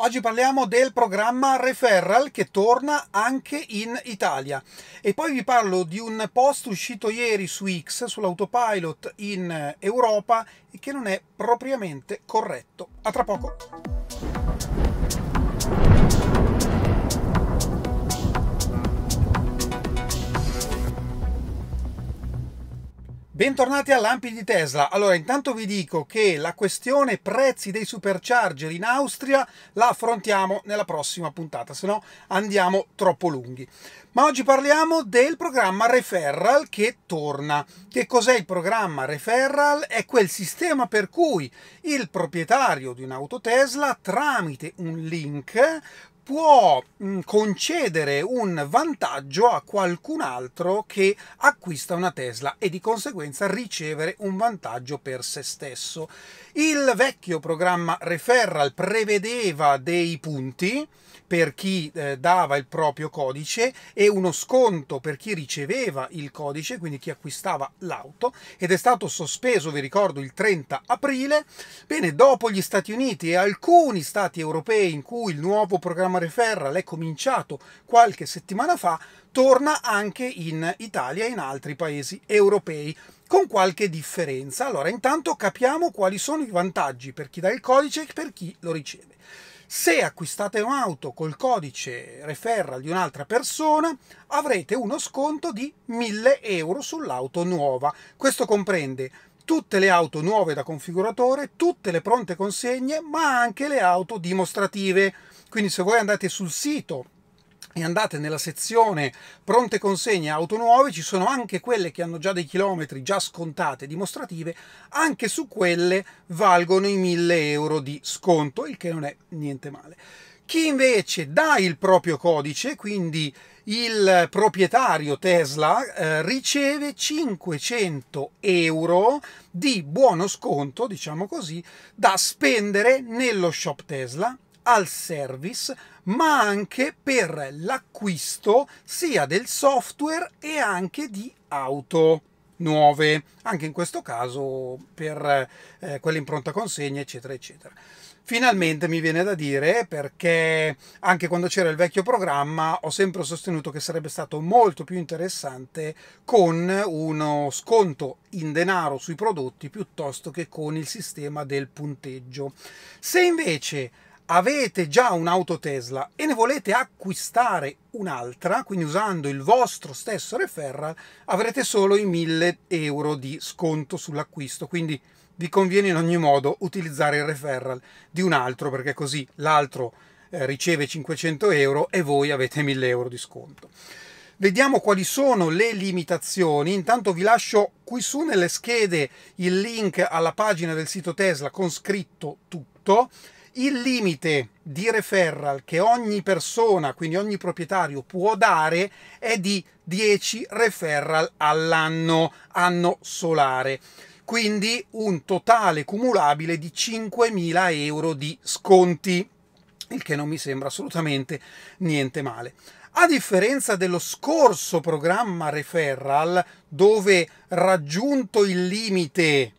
Oggi parliamo del programma Referral che torna anche in Italia e poi vi parlo di un post uscito ieri su X sull'autopilot in Europa che non è propriamente corretto. A tra poco! Bentornati a Lampi di Tesla. Allora, intanto vi dico che la questione prezzi dei supercharger in Austria la affrontiamo nella prossima puntata, se no andiamo troppo lunghi. Ma oggi parliamo del programma Referral che torna. Che cos'è il programma Referral? È quel sistema per cui il proprietario di un'auto Tesla tramite un link può mm, concedere un vantaggio a qualcun altro che acquista una Tesla e di conseguenza ricevere un vantaggio per se stesso. Il vecchio programma Referral prevedeva dei punti per chi eh, dava il proprio codice e uno sconto per chi riceveva il codice, quindi chi acquistava l'auto, ed è stato sospeso, vi ricordo, il 30 aprile. Bene, dopo gli Stati Uniti e alcuni stati europei in cui il nuovo programma Referral è cominciato qualche settimana fa, torna anche in Italia e in altri paesi europei con qualche differenza. Allora, intanto capiamo quali sono i vantaggi per chi dà il codice e per chi lo riceve. Se acquistate un'auto col codice referral di un'altra persona, avrete uno sconto di 1000 euro sull'auto nuova. Questo comprende tutte le auto nuove da configuratore, tutte le pronte consegne, ma anche le auto dimostrative. Quindi se voi andate sul sito e andate nella sezione pronte consegne auto nuove, ci sono anche quelle che hanno già dei chilometri già scontate dimostrative, anche su quelle valgono i 1000 euro di sconto, il che non è niente male. Chi invece dà il proprio codice, quindi il proprietario Tesla, eh, riceve 500 euro di buono sconto, diciamo così, da spendere nello shop Tesla al service, ma anche per l'acquisto sia del software e anche di auto nuove, anche in questo caso per eh, quelle in pronta consegna, eccetera, eccetera. Finalmente mi viene da dire perché anche quando c'era il vecchio programma ho sempre sostenuto che sarebbe stato molto più interessante con uno sconto in denaro sui prodotti piuttosto che con il sistema del punteggio. Se invece avete già un'auto Tesla e ne volete acquistare un'altra, quindi usando il vostro stesso referral, avrete solo i 1000 euro di sconto sull'acquisto. Quindi vi conviene in ogni modo utilizzare il referral di un altro perché così l'altro eh, riceve 500 euro e voi avete 1000 euro di sconto. Vediamo quali sono le limitazioni. Intanto vi lascio qui su nelle schede il link alla pagina del sito Tesla con scritto tutto il limite di referral che ogni persona, quindi ogni proprietario, può dare è di 10 referral all'anno, anno solare. Quindi un totale cumulabile di 5.000 euro di sconti, il che non mi sembra assolutamente niente male. A differenza dello scorso programma referral, dove raggiunto il limite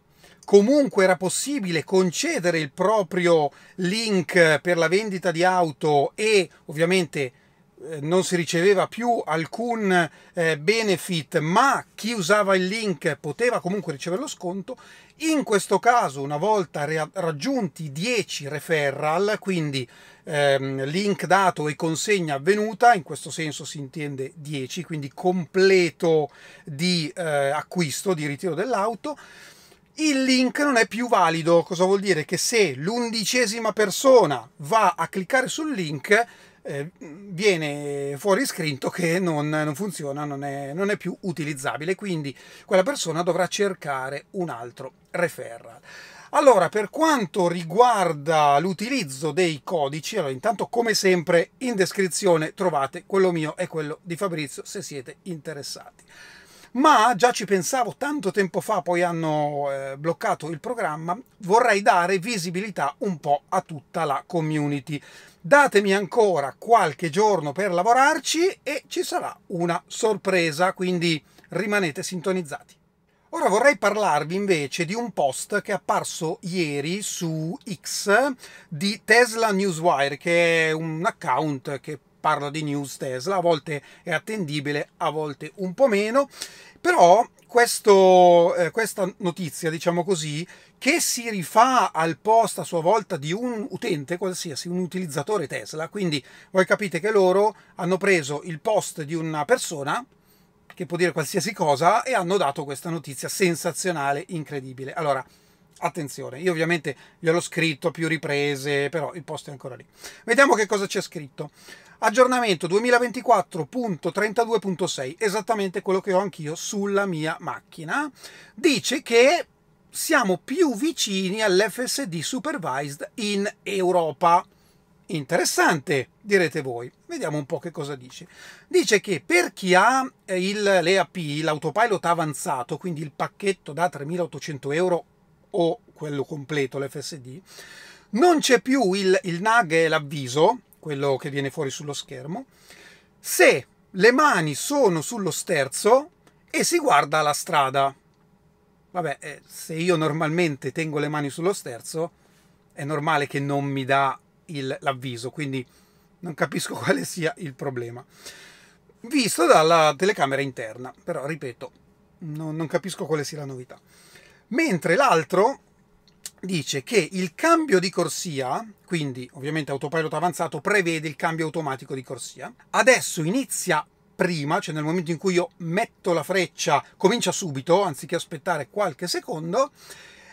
comunque era possibile concedere il proprio link per la vendita di auto e ovviamente eh, non si riceveva più alcun eh, benefit, ma chi usava il link poteva comunque ricevere lo sconto. In questo caso, una volta raggiunti 10 referral, quindi ehm, link dato e consegna avvenuta, in questo senso si intende 10, quindi completo di eh, acquisto, di ritiro dell'auto, il link non è più valido. Cosa vuol dire? Che se l'undicesima persona va a cliccare sul link, eh, viene fuori scritto che non, non funziona, non è, non è, più utilizzabile. Quindi quella persona dovrà cercare un altro referral. Allora, per quanto riguarda l'utilizzo dei codici, allora, intanto come sempre in descrizione trovate quello mio e quello di Fabrizio se siete interessati ma già ci pensavo tanto tempo fa, poi hanno eh, bloccato il programma, vorrei dare visibilità un po' a tutta la community. Datemi ancora qualche giorno per lavorarci e ci sarà una sorpresa, quindi rimanete sintonizzati. Ora vorrei parlarvi invece di un post che è apparso ieri su X di Tesla Newswire, che è un account che parla di news Tesla, a volte è attendibile, a volte un po' meno, però questo, eh, questa notizia, diciamo così, che si rifà al post a sua volta di un utente qualsiasi, un utilizzatore Tesla, quindi voi capite che loro hanno preso il post di una persona che può dire qualsiasi cosa e hanno dato questa notizia sensazionale, incredibile. Allora, attenzione, io ovviamente gliel'ho scritto a più riprese, però il post è ancora lì. Vediamo che cosa c'è scritto. Aggiornamento 2024.32.6, esattamente quello che ho anch'io sulla mia macchina, dice che siamo più vicini all'FSD supervised in Europa. Interessante, direte voi. Vediamo un po' che cosa dice. Dice che per chi ha eh, il, l'EAP, l'autopilot avanzato, quindi il pacchetto da 3.800 euro o quello completo, l'FSD, non c'è più il, il NAG e l'avviso, quello che viene fuori sullo schermo, se le mani sono sullo sterzo e si guarda la strada. Vabbè, eh, se io normalmente tengo le mani sullo sterzo, è normale che non mi dà il, l'avviso, quindi non capisco quale sia il problema. Visto dalla telecamera interna, però ripeto, non, non capisco quale sia la novità. Mentre l'altro, dice che il cambio di corsia, quindi ovviamente autopilot avanzato prevede il cambio automatico di corsia, adesso inizia prima, cioè nel momento in cui io metto la freccia, comincia subito, anziché aspettare qualche secondo,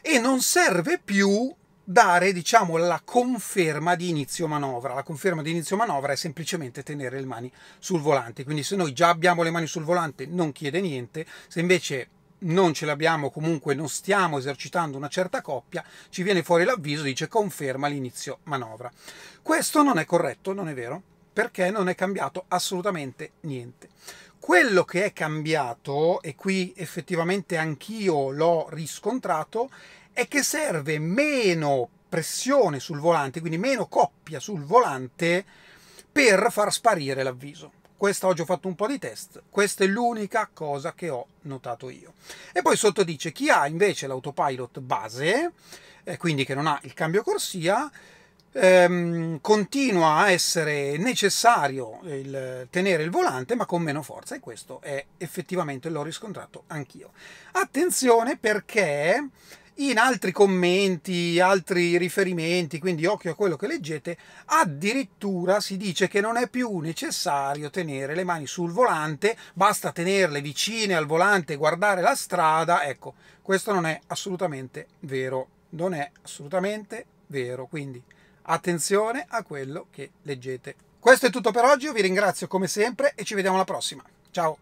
e non serve più dare diciamo la conferma di inizio manovra la conferma di inizio manovra è semplicemente tenere le mani sul volante quindi se noi già abbiamo le mani sul volante non chiede niente se invece non ce l'abbiamo, comunque non stiamo esercitando una certa coppia, ci viene fuori l'avviso, dice conferma l'inizio manovra. Questo non è corretto, non è vero, perché non è cambiato assolutamente niente. Quello che è cambiato, e qui effettivamente anch'io l'ho riscontrato, è che serve meno pressione sul volante, quindi meno coppia sul volante per far sparire l'avviso questa oggi ho fatto un po' di test, questa è l'unica cosa che ho notato io. E poi sotto dice chi ha invece l'autopilot base, eh, quindi che non ha il cambio corsia, ehm, continua a essere necessario il, tenere il volante ma con meno forza e questo è effettivamente l'ho riscontrato anch'io. Attenzione perché in altri commenti, altri riferimenti, quindi occhio a quello che leggete, addirittura si dice che non è più necessario tenere le mani sul volante, basta tenerle vicine al volante guardare la strada. Ecco, questo non è assolutamente vero, non è assolutamente vero, quindi attenzione a quello che leggete. Questo è tutto per oggi, io vi ringrazio come sempre e ci vediamo alla prossima. Ciao!